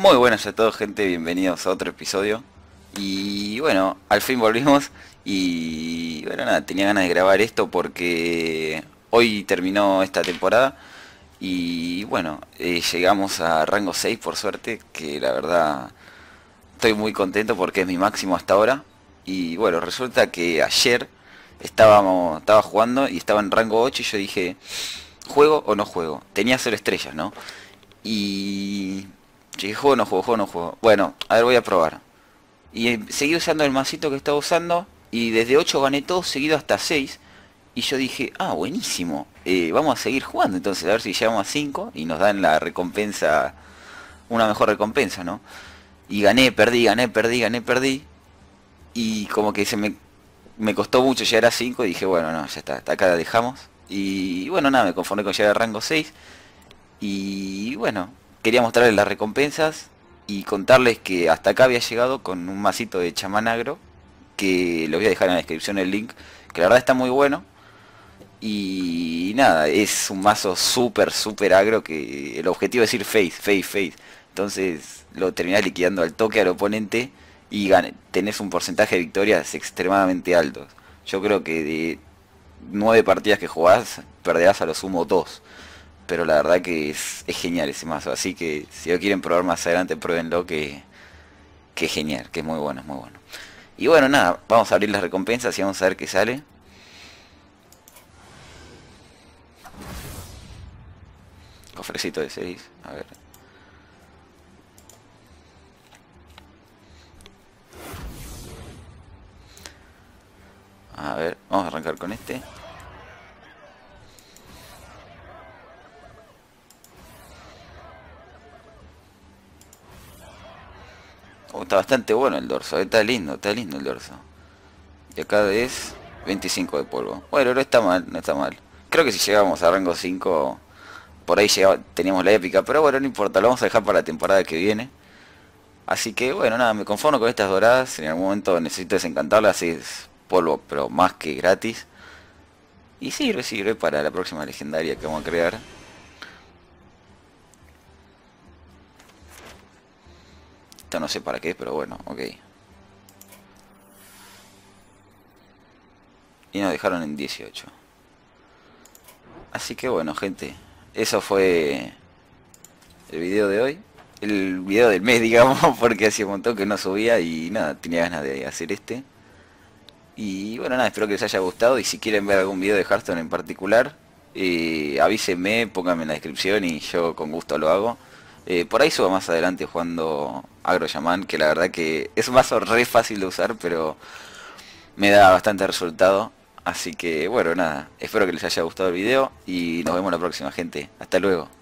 Muy buenas a todos gente, bienvenidos a otro episodio Y bueno, al fin volvimos Y bueno nada, tenía ganas de grabar esto porque hoy terminó esta temporada Y bueno, eh, llegamos a rango 6 por suerte Que la verdad estoy muy contento porque es mi máximo hasta ahora Y bueno, resulta que ayer estábamos, estaba jugando y estaba en rango 8 y yo dije ¿Juego o no juego? Tenía 0 estrellas, ¿no? Y no juego, no juego. Bueno, a ver, voy a probar. Y seguí usando el masito que estaba usando. Y desde 8 gané todo seguido hasta 6. Y yo dije, ah, buenísimo. Eh, vamos a seguir jugando entonces, a ver si llegamos a 5 y nos dan la recompensa, una mejor recompensa, ¿no? Y gané, perdí, gané, perdí, gané, perdí. Y como que se me, me costó mucho llegar a 5 y dije, bueno, no, ya está, hasta acá la dejamos. Y bueno, nada, me conformé con llegar a rango 6. Y bueno, quería mostrarles las recompensas y contarles que hasta acá había llegado con un masito de chamanagro que lo voy a dejar en la descripción el link, que la verdad está muy bueno. Y nada, es un mazo súper, súper agro que el objetivo es ir face, face, face. Entonces lo terminás liquidando al toque al oponente y tenés un porcentaje de victorias extremadamente alto. Yo creo que de 9 partidas que jugás, perderás a lo sumo 2 pero la verdad que es, genial ese mazo. Así que si lo quieren probar más adelante, pruébenlo que, que genial, que es muy bueno, es muy bueno. Y bueno, nada, vamos a abrir las recompensas y vamos a ver qué sale. Cofrecito de 6, a ver. A ver, vamos a arrancar con este. está bastante bueno el dorso, eh, está lindo, está lindo el dorso. Y acá es 25 de polvo. Bueno, no está mal, no está mal. Creo que si llegamos a rango 5, por ahí ya teníamos la épica, pero bueno, no importa, lo vamos a dejar para la temporada que viene. Así que bueno, nada, me conformo con estas doradas, en algún momento necesito desencantarlas, es polvo, pero más que gratis. Y sirve, sirve para la próxima legendaria que vamos a crear. no sé para qué, pero bueno, ok. Y nos dejaron en 18. Así que bueno, gente. Eso fue el video de hoy. El video del mes, digamos, porque hacía un montón que no subía y nada, tenía ganas de hacer este. Y bueno, nada, espero que les haya gustado y si quieren ver algún video de Hearthstone en particular, eh, avísenme, pónganme en la descripción y yo con gusto lo hago. Eh, por ahí subo más adelante cuando Agroyaman, que la verdad que es un vaso re fácil de usar, pero me da bastante resultado. Así que bueno, nada, espero que les haya gustado el video y nos vemos la próxima gente. Hasta luego.